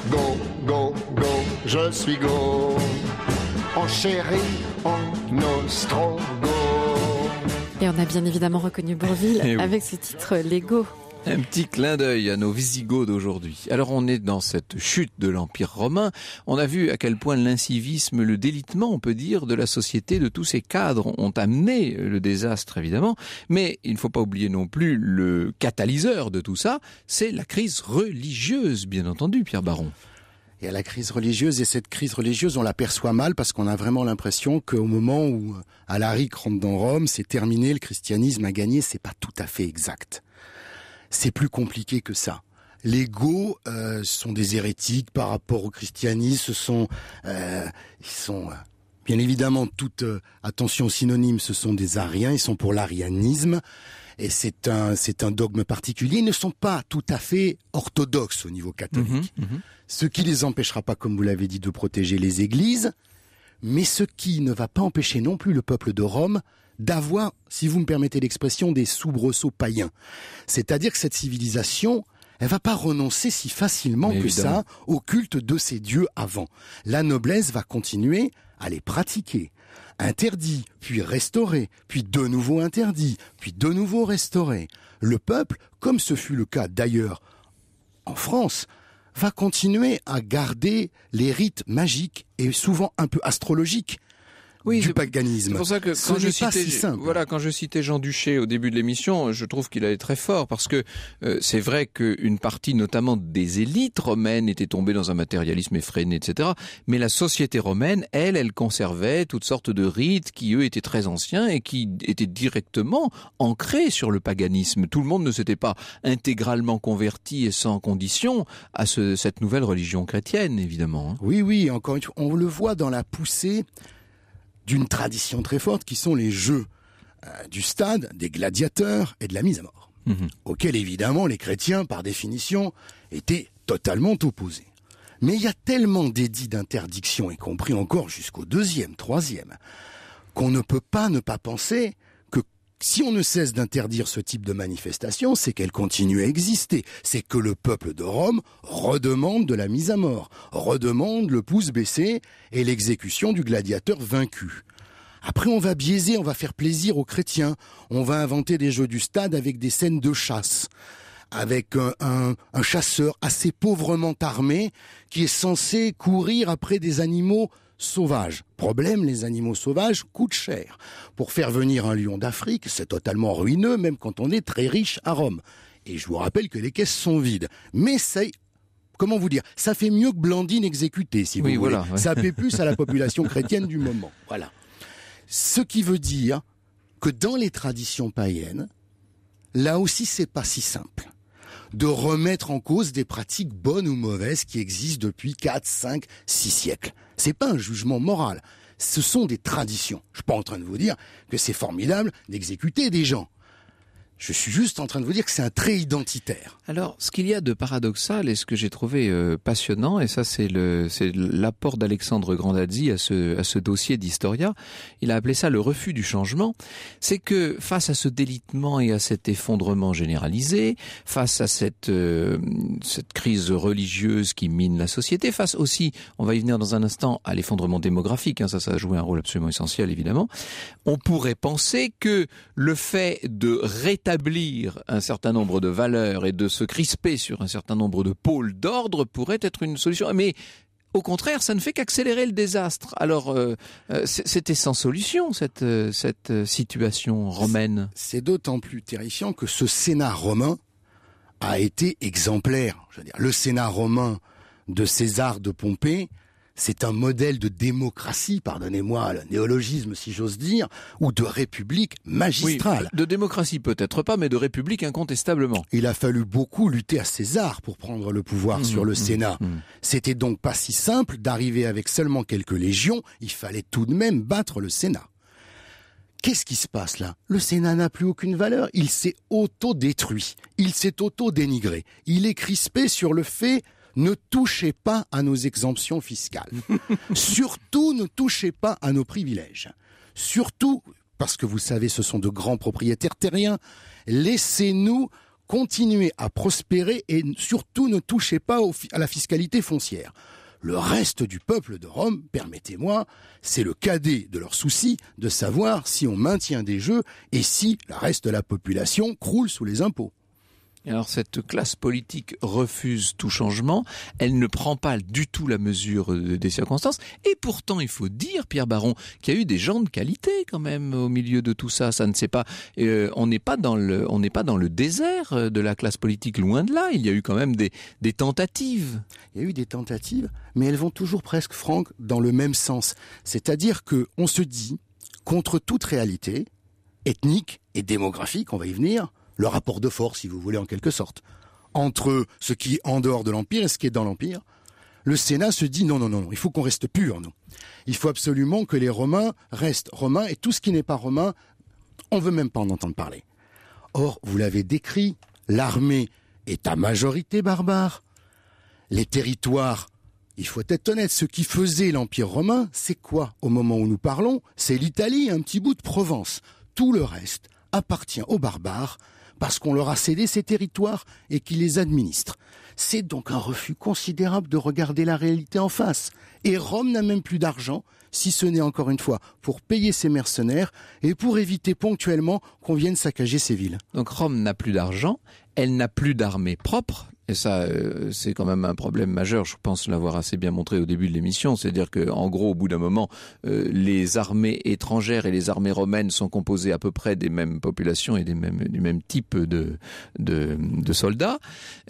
Go, go, go, je suis go, en en go. Et on a bien évidemment reconnu Bourville eh avec ce titre Lego. Un petit clin d'œil à nos Visigoths d'aujourd'hui. Alors on est dans cette chute de l'Empire romain. On a vu à quel point l'incivisme, le délitement, on peut dire, de la société, de tous ces cadres ont amené le désastre évidemment. Mais il ne faut pas oublier non plus le catalyseur de tout ça, c'est la crise religieuse, bien entendu, Pierre Baron et à la crise religieuse. Et cette crise religieuse, on l'aperçoit mal parce qu'on a vraiment l'impression qu'au moment où Alaric euh, rentre dans Rome, c'est terminé, le christianisme a gagné. C'est pas tout à fait exact. C'est plus compliqué que ça. Les Goths euh, sont des hérétiques par rapport au christianisme. Ce sont, euh, ils sont bien évidemment toute attention synonyme. Ce sont des Ariens. Ils sont pour l'arianisme et c'est un c'est un dogme particulier. Ils ne sont pas tout à fait orthodoxes au niveau catholique. Mhm, mhm. Ce qui les empêchera pas, comme vous l'avez dit, de protéger les églises, mais ce qui ne va pas empêcher non plus le peuple de Rome d'avoir, si vous me permettez l'expression, des soubresauts païens. C'est-à-dire que cette civilisation, elle va pas renoncer si facilement que ça au culte de ses dieux avant. La noblesse va continuer à les pratiquer. Interdit, puis restauré, puis de nouveau interdit, puis de nouveau restauré. Le peuple, comme ce fut le cas d'ailleurs en France, va continuer à garder les rites magiques et souvent un peu astrologiques oui, du paganisme. C'est pour ça que quand je, citais, si voilà, quand je citais Jean Duché au début de l'émission, je trouve qu'il allait très fort parce que euh, c'est vrai qu'une partie notamment des élites romaines était tombée dans un matérialisme effréné, etc. Mais la société romaine, elle, elle conservait toutes sortes de rites qui, eux, étaient très anciens et qui étaient directement ancrés sur le paganisme. Tout le monde ne s'était pas intégralement converti et sans condition à cette nouvelle religion chrétienne, évidemment. Hein. Oui, oui, encore une fois, on le voit dans la poussée d'une tradition très forte qui sont les jeux euh, du stade, des gladiateurs et de la mise à mort, mhm. auxquels évidemment les chrétiens, par définition, étaient totalement opposés. Mais il y a tellement d'édits d'interdiction, y compris encore jusqu'au deuxième, troisième, qu'on ne peut pas ne pas penser si on ne cesse d'interdire ce type de manifestation, c'est qu'elle continue à exister. C'est que le peuple de Rome redemande de la mise à mort, redemande le pouce baissé et l'exécution du gladiateur vaincu. Après, on va biaiser, on va faire plaisir aux chrétiens, on va inventer des jeux du stade avec des scènes de chasse, avec un, chasseur assez pauvrement armé qui est censé courir après des animaux sauvages. Problème, les animaux sauvages coûtent cher. Pour faire venir un lion d'Afrique, c'est totalement ruineux, même quand on est très riche à Rome. Et je vous rappelle que les caisses sont vides. Mais c'est comment vous dire, ça fait mieux que Blandine exécutée, si vous voulez. Ça fait plus à la population chrétienne du moment. Voilà. Ce qui veut dire que dans les traditions païennes, là aussi, c'est pas si simple de remettre en cause des pratiques bonnes ou mauvaises qui existent depuis 4, 5, 6 siècles. C'est pas un jugement moral. Ce sont des traditions. Je suis pas en train de vous dire que c'est formidable d'exécuter des gens. Je suis juste en train de vous dire que c'est un trait identitaire. Alors, ce qu'il y a de paradoxal et ce que j'ai trouvé euh, passionnant, et ça c'est le c'est l'apport d'Alexandre Grandadzi à ce à ce dossier d'Historia, il a appelé ça le refus du changement, c'est que face à ce délitement et à cet effondrement généralisé, face à cette euh, cette crise religieuse qui mine la société, face aussi, on va y venir dans un instant, à l'effondrement démographique, hein, ça ça a joué un rôle absolument essentiel évidemment, on pourrait penser que le fait de rétablir établir un certain nombre de valeurs et de se crisper sur un certain nombre de pôles d'ordre pourrait être une solution. Mais au contraire, ça ne fait qu'accélérer le désastre. Alors, euh, euh, c'était sans solution, cette, euh, cette situation romaine. C'est d'autant plus terrifiant que ce Sénat romain a été exemplaire. dire, le Sénat romain de César de Pompée c'est un modèle de démocratie, pardonnez-moi le néologisme si j'ose dire, ou de république magistrale. de démocratie peut-être pas, mais de république incontestablement. Il a fallu beaucoup lutter à César pour prendre le pouvoir mmh, sur le mmh, Sénat. Mmh. C'était donc pas si simple d'arriver avec seulement quelques légions, il fallait tout de même battre le Sénat. Qu'est-ce qui se passe là Le Sénat n'a plus aucune valeur, il s'est auto-détruit, il s'est auto-dénigré, il est crispé sur le fait ne touchez pas à nos exemptions fiscales. Surtout, ne touchez pas à nos privilèges. Surtout, parce que vous savez, ce sont de grands propriétaires terriens, laissez-nous continuer à prospérer et surtout ne touchez pas à la fiscalité foncière. Le reste du peuple de Rome, permettez-moi, c'est le cadet de leurs soucis de savoir si on maintient des jeux et si le reste de la population croule sous les impôts. Alors cette classe politique refuse tout changement, elle ne prend pas du tout la mesure euh, des circonstances, et pourtant il faut dire, Pierre Baron, qu'il y a eu des gens de qualité quand même au milieu de tout ça, ça ne sait pas... Euh, on n'est pas, dans le, désert euh, de la classe politique, loin de là, il y a eu quand même des, tentatives. Il y a eu des tentatives, mais elles vont toujours presque, Franck, dans le même sens. C'est-à-dire qu'on se dit, contre toute réalité, ethnique et démographique, on va y venir, le rapport de force, si vous voulez, en quelque sorte, entre ce qui est en dehors de l'Empire et ce qui est dans l'Empire, le Sénat se dit non, non, non, il faut qu'on reste pur, non Il faut absolument que les Romains restent Romains et tout ce qui n'est pas Romain, on ne veut même pas en entendre parler. Or, vous l'avez décrit, l'armée est à majorité barbare. Les territoires, il faut être honnête, ce qui faisait l'Empire romain, c'est quoi au moment où nous parlons C'est l'Italie, un petit bout de Provence. Tout le reste appartient aux barbares parce qu'on leur a cédé ces territoires et qu'ils les administrent. C'est donc un refus considérable de regarder la réalité en face. Et Rome n'a même plus d'argent, si ce n'est encore une fois pour payer ses mercenaires et pour éviter ponctuellement qu'on vienne saccager ses villes. Donc Rome n'a plus d'argent, elle n'a plus d'armée propre, ça, euh, c'est quand même un problème majeur. Je pense l'avoir assez bien montré au début de l'émission. C'est-à-dire que, en gros, au bout d'un moment, euh, les armées étrangères et les armées romaines sont composées à peu près des mêmes populations et des mêmes, du même type de, de, soldats.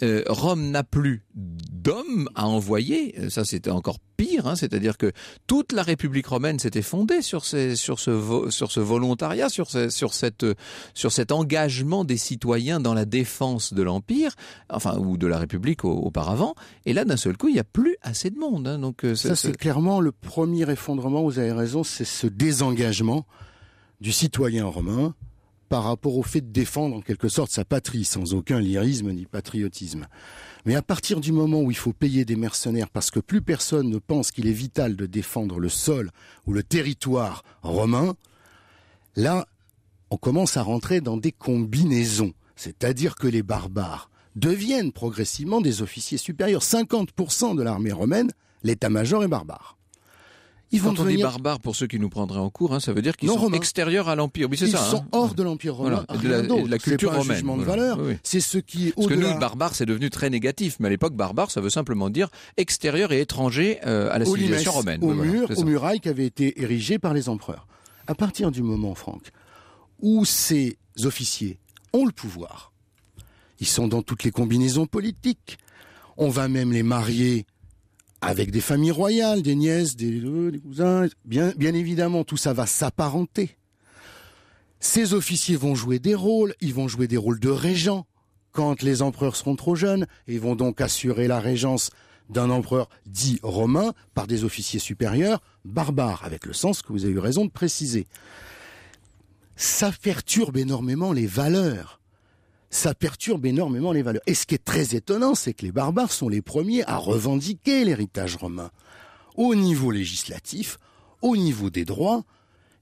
Euh, Rome n'a plus d'hommes à envoyer. Ça, c'était encore pire, hein. c'est-à-dire que toute la République romaine s'était fondée sur, ces, sur, ce, sur ce volontariat, sur, sur, cette, sur cet engagement des citoyens dans la défense de l'Empire, enfin, ou de la la République auparavant. Et là, d'un seul coup, il n'y a plus assez de monde. Hein. donc euh, ça, c'est clairement le premier effondrement. Vous avez raison, c'est ce désengagement du citoyen romain par rapport au fait de défendre en quelque sorte sa patrie, sans aucun lyrisme ni patriotisme. Mais à partir du moment où il faut payer des mercenaires parce que plus personne ne pense qu'il est vital de défendre le sol ou le territoire romain, là, on commence à rentrer dans des combinaisons. C'est-à-dire que les barbares deviennent progressivement des officiers supérieurs. 50% de l'armée romaine, l'état-major est barbare. Ils Quand on dit barbare, pour ceux qui nous prendraient en cours, hein, ça veut dire qu'ils sont extérieurs à l'Empire. Ils sont hein. hors de l'Empire romain, de, la, culture de valeur, c'est ce qui est Parce que nous, barbare, c'est devenu très négatif, mais à l'époque, barbare, ça veut simplement dire extérieur et étranger euh, à la civilisation romaine. Au voilà, aux murailles qui avaient été érigées par les empereurs. À partir du moment, Franck, où ces officiers ont le pouvoir, ils sont dans toutes les combinaisons politiques. On va même les marier avec des familles royales, des nièces, euh, des, cousins. Bien, bien évidemment, tout ça va s'apparenter. Ces officiers vont jouer des rôles, ils vont jouer des rôles de régents quand les empereurs seront trop jeunes et vont donc assurer la régence d'un empereur dit romain par des officiers supérieurs barbares, avec le sens que vous avez eu raison de préciser. Ça perturbe énormément les valeurs ça perturbe énormément les valeurs. Et ce qui est très étonnant, c'est que les barbares sont les premiers à revendiquer l'héritage romain. Au niveau législatif, au niveau des droits,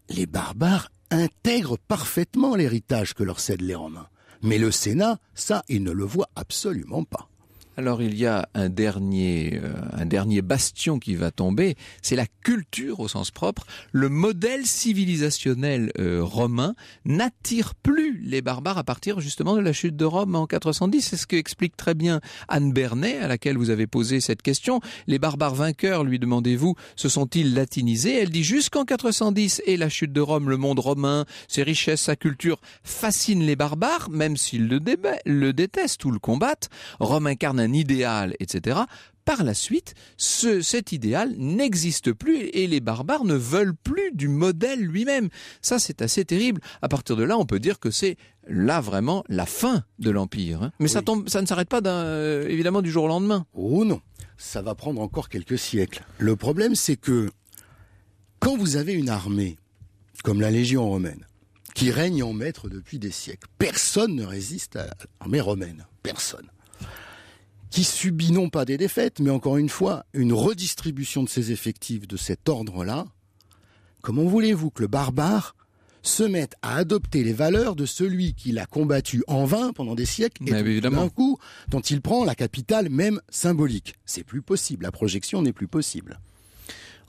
les barbares intègrent parfaitement l'héritage que leur cèdent les Romains. Mais le Sénat, ça, il ne le voit absolument pas. Alors il y a un dernier, euh, un dernier bastion qui va tomber, c'est la culture au sens propre. Le modèle civilisationnel euh, romain n'attire plus les barbares à partir justement de la chute de Rome en 410. C'est ce que explique très bien Anne Bernet, à laquelle vous avez posé cette question. Les barbares vainqueurs, lui demandez-vous, se sont-ils latinisés Elle dit jusqu'en 410 et la chute de Rome, le monde romain, ses richesses, sa culture fascinent les barbares, même s'ils le, le détestent ou le combattent. Rome incarne idéal, etc., par la suite, cet idéal n'existe plus et les barbares ne veulent plus du modèle lui-même. Ça, c'est assez terrible. À partir de là, on peut dire que c'est là vraiment la fin de l'empire. Hein. Mais ça tombe, ça ne s'arrête pas euh, évidemment du jour au lendemain. Oh non, ça va prendre encore quelques siècles. Le problème, c'est que quand vous avez une armée comme la légion romaine qui règne en maître depuis des siècles, personne ne résiste à l'armée romaine. Personne qui subit non pas des défaites, mais encore une fois, une redistribution de ses effectifs de cet ordre-là, comment voulez-vous que le barbare se mette à adopter les valeurs de celui qu'il a combattu en vain pendant des siècles et d'un coup dont il prend la capitale même symbolique. C'est plus possible, la projection n'est plus possible.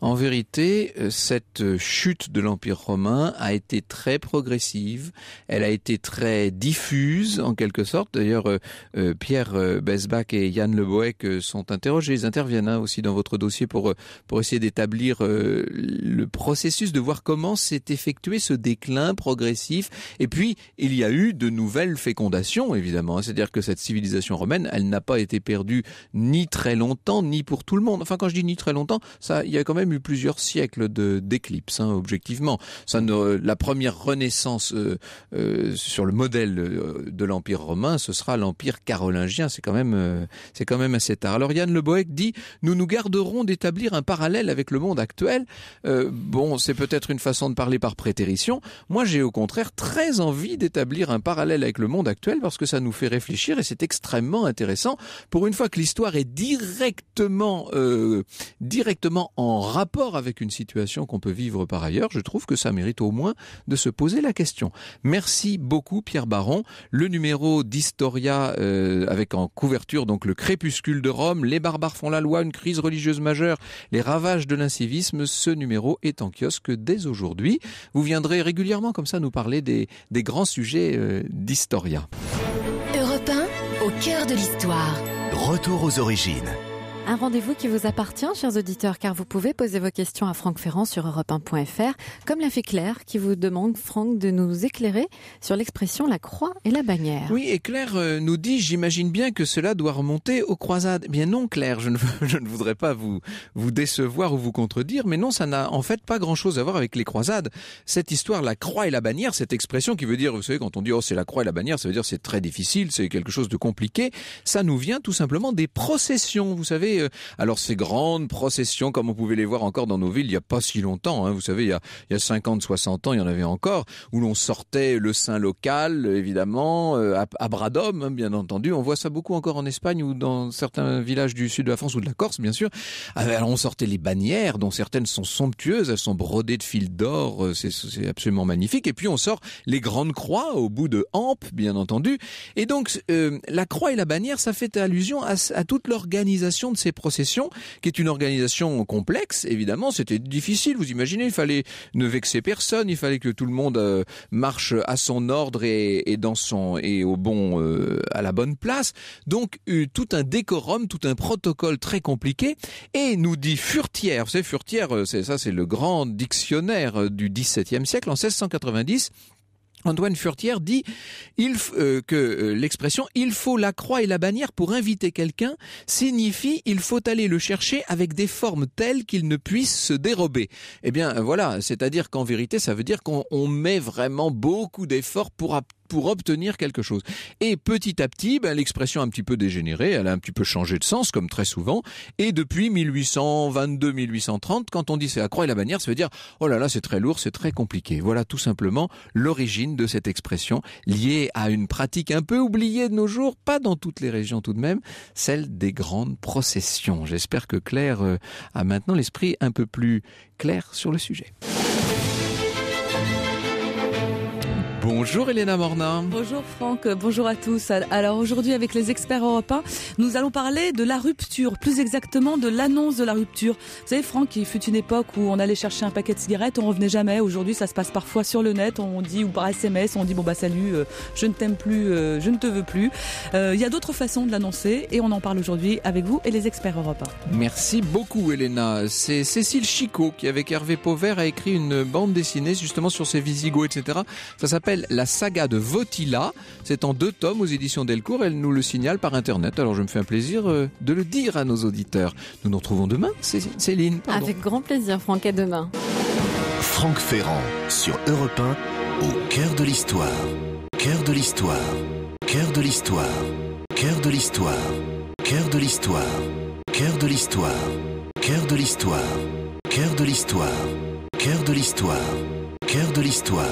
En vérité, euh, cette chute de l'Empire romain a été très progressive, elle a été très diffuse en quelque sorte. D'ailleurs, euh, euh, Pierre Besbach et Yann Le sont interrogés, ils interviennent hein, aussi dans votre dossier pour, pour essayer d'établir le processus, de voir comment s'est effectué ce déclin progressif. Et puis, il y a eu de nouvelles fécondations, évidemment. Hein. C'est-à-dire que cette civilisation romaine, elle n'a pas été perdue ni très longtemps, ni pour tout le monde. Enfin, quand je dis ni très longtemps, ça, il y a quand même eu plusieurs siècles d'éclipse hein, objectivement. Ça la première renaissance euh, euh, sur le modèle euh, de l'Empire romain, ce sera l'Empire carolingien. C'est quand même, quand même assez tard. Alors Yann Le dit nous nous garderons d'établir un parallèle avec le monde actuel. bon, c'est peut-être une façon de parler par prétérition. Moi, j'ai au contraire très envie d'établir un parallèle avec le monde actuel parce que ça nous fait réfléchir et c'est extrêmement intéressant. Pour une fois que l'histoire est directement, directement en rapport avec une situation qu'on peut vivre par ailleurs, je trouve que ça mérite au moins de se poser la question. Merci beaucoup Pierre Baron. Le numéro d'Historia euh, avec en couverture donc le crépuscule de Rome, les barbares font la loi, une crise religieuse majeure, les ravages de l'incivisme, ce numéro est en kiosque dès aujourd'hui. Vous viendrez régulièrement comme ça nous parler des, des grands sujets euh, d'Historia. Europe au cœur de l'histoire. Retour aux origines. Un rendez-vous qui vous appartient, chers auditeurs, car vous pouvez poser vos questions à Franck Ferrand sur europe1.fr, comme l'a fait Claire, qui vous demande, Franck, de nous éclairer sur l'expression la croix et la bannière. Oui, et Claire euh, nous dit, j'imagine bien que cela doit remonter aux croisades. bien non, Claire, je ne, je ne voudrais pas vous, vous décevoir ou vous contredire, mais non, ça n'a en fait pas grand-chose à voir avec les croisades. Cette histoire, la croix et la bannière, cette expression qui veut dire, vous savez, quand on dit, oh, c'est la croix et la bannière, ça veut dire c'est très difficile, c'est quelque chose de compliqué, ça nous vient tout simplement des processions, vous savez, euh, alors ces grandes processions, comme on pouvait les voir encore dans nos villes il n'y a pas si longtemps, hein. vous savez, il y a, 50, 60 ans, il y en avait encore, où l'on sortait le saint local, évidemment, euh, à, bras hein, bien entendu. On voit ça beaucoup encore en Espagne ou dans certains villages du sud de la France ou de la Corse, bien sûr. Euh, alors on sortait les bannières, dont certaines sont somptueuses, elles sont brodées de fils d'or, c'est absolument magnifique. Et puis on sort les grandes croix au bout de hampes, bien entendu. Et donc la croix et la bannière, ça fait allusion à, à toute l'organisation de ces processions, qui est une organisation complexe, évidemment, c'était difficile, vous imaginez, il fallait ne vexer personne, il fallait que tout le monde euh, marche à son ordre et, dans son et au bon euh, à la bonne place. Donc euh, tout un décorum, tout un protocole très compliqué et nous dit Furtière, savez Furtière, c'est ça c'est le grand dictionnaire du 17e siècle en 1690 Antoine Furtière dit euh, que euh, l'expression il faut la croix et la bannière pour inviter quelqu'un signifie il faut aller le chercher avec des formes telles qu'il ne puisse se dérober. Eh bien voilà, c'est-à-dire qu'en vérité ça veut dire qu'on met vraiment beaucoup d'efforts pour pour obtenir quelque chose. Et petit à petit, ben, l'expression a un petit peu dégénéré, elle a un petit peu changé de sens, comme très souvent. Et depuis 1822-1830, quand on dit c'est à croix et la bannière, ça veut dire oh là là, c'est très lourd, c'est très compliqué. Voilà tout simplement l'origine de cette expression liée à une pratique un peu oubliée de nos jours, pas dans toutes les régions tout de même, celle des grandes processions. J'espère que Claire euh, a maintenant l'esprit un peu plus clair sur le sujet. Bonjour Elena Morna. Bonjour Franck, bonjour à tous. Alors aujourd'hui avec les experts européens, nous allons parler de la rupture, plus exactement de l'annonce de la rupture. Vous savez Franck, il fut une époque où on allait chercher un paquet de cigarettes, on revenait jamais. Aujourd'hui ça se passe parfois sur le net, on dit ou par SMS, on dit bon bah salut, euh, je ne t'aime plus, euh, je ne te veux plus. Euh, il y a d'autres façons de l'annoncer et on en parle aujourd'hui avec vous et les experts européens. Merci beaucoup Elena. C'est Cécile Chicot qui avec Hervé Pauvert a écrit une bande dessinée justement sur ses visigoths etc. Ça s'appelle la saga de Votila. C'est en deux tomes aux éditions Delcourt. Elle nous le signale par Internet. Alors je me fais un plaisir de le dire à nos auditeurs. Nous nous retrouvons demain, Céline. Avec grand plaisir, Franck. À demain. Franck Ferrand sur Europe 1, au cœur de l'histoire. Cœur de l'histoire. Cœur de l'histoire. Cœur de l'histoire. Cœur de l'histoire. Cœur de l'histoire. Cœur de l'histoire. Cœur de l'histoire. Cœur de l'histoire. Cœur de l'histoire.